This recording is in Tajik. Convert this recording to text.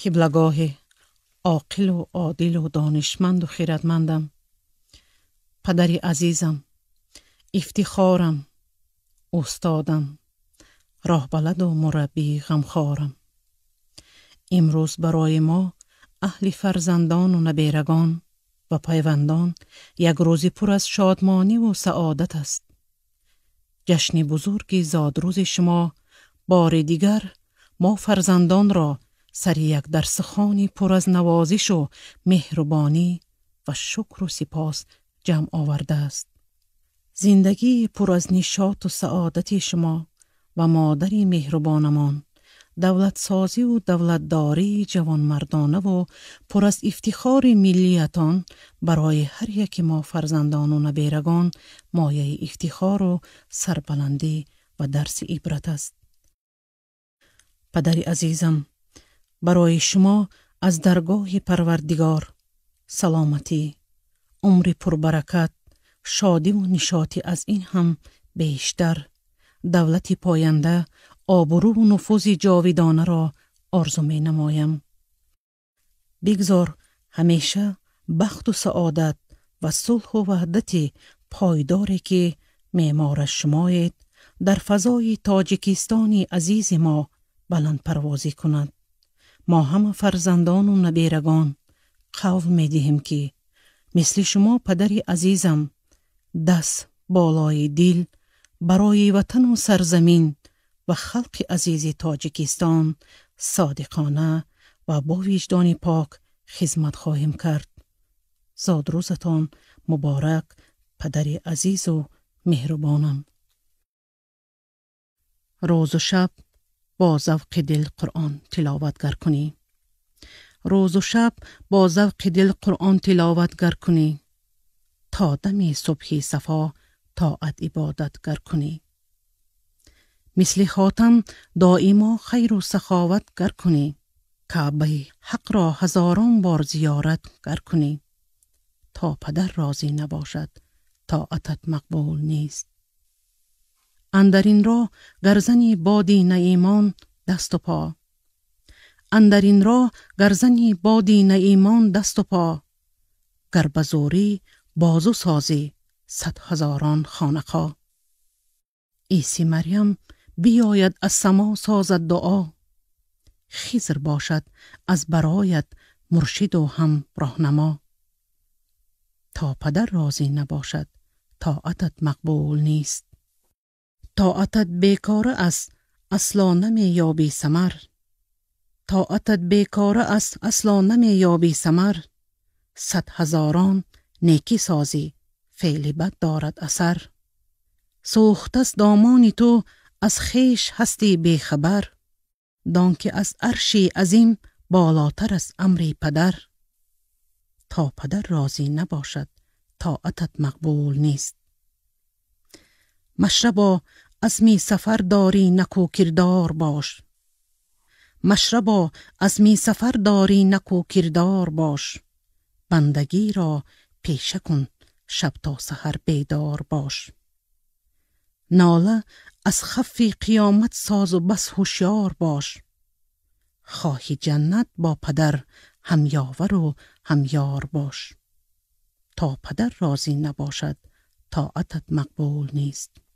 қиблагоҳи оқилу одилу донишманду хиратмандам падари азизам ифтихорам устодам роҳбаладу мураббии ғамхорам имрӯз барои мо аҳли фарзандону наберагон ва пайвандон як рӯзи пур аз шодмониву саодат аст ҷашни бузурги зодрӯзи шумо бори дигар мо фарзандонро сари як дарсхони пур аз навозишу меҳрубонӣ ва шукру сипос ҷамъ овардааст зиндагии пур аз нишоту саодати шумо ва модари меҳрубонамон давлатсозиву давлатдории ҷавонмардонаву пур аз ифтихори миллиятон барои ҳар яки мо фарзандону наберагон мояи ифтихору сарбаландӣ ва дарси ибрат аст падари азизам барои шумо аз даргоҳи парвардигор саломатӣ умри пурбаракат шодиву нишотӣ аз ин ҳам бештар давлати поянда обурӯву нуфузи ҷовидонаро орзу менамоям бигзор ҳамеша бахту саодат ва сулҳу ваҳдати пойдоре ки меъмораш шумоед дар фазои тоҷикистони азизи мо баландпарвозӣ кунад мо ҳама фарзандону набирагон қавл медиҳем ки мисли шумо падари азизам даст болои дил барои ватану сарзамин ва халқи азизи тоҷикистон содиқона ва бо виҷдони пок хизмат хоҳем кард зодрӯзатон муборак падари азизу меҳрубонам рӯзу шаб با ذوق دل قرآن گر کنی روز و شب با ذوق دل قرآن گر کنی تا دم صبح صفا عبادت گر کنی مثل خاتم دائما خیر و سخاوت گر کنی کعبه حق را هزاران بار زیارت گر کنی تا پدر راضی نباشد تا طاعتت مقبول نیست اندرین را گرزنی بادی نعیمان دست و پا اندرین را گرزنی بادی نعیمان دست و پا گر بزوری بازو سازی صد هزاران خانقا ایسی مریم بیاید از سما سازد دعا خیزر باشد از برایت مرشد و هم راهنما تا پدر رازی نباشد طاعتت مقبول نیست طاعتت بیکاره است اصلا نمییابی سمر طاعتت بیکاره است اصلا نمییابی سمر. صد هزاران نیکی سازی فعل بد دارد اثر از دامانی تو از خیش هستی دان که از عرشی عظیم بالاتر از امری پدر تا پدر راضی نباشد طاعتت مقبول نیست مشربا از می سفر داری نکو کردار باش مشربا از می سفر داری نکو کردار باش بندگی را پیشه کن شب تا سحر بیدار باش ناله از خفی قیامت ساز و بس هوشیار باش خواهی جنت با پدر هم یاور و هم باش تا پدر رازی نباشد طاعتت مقبول نیست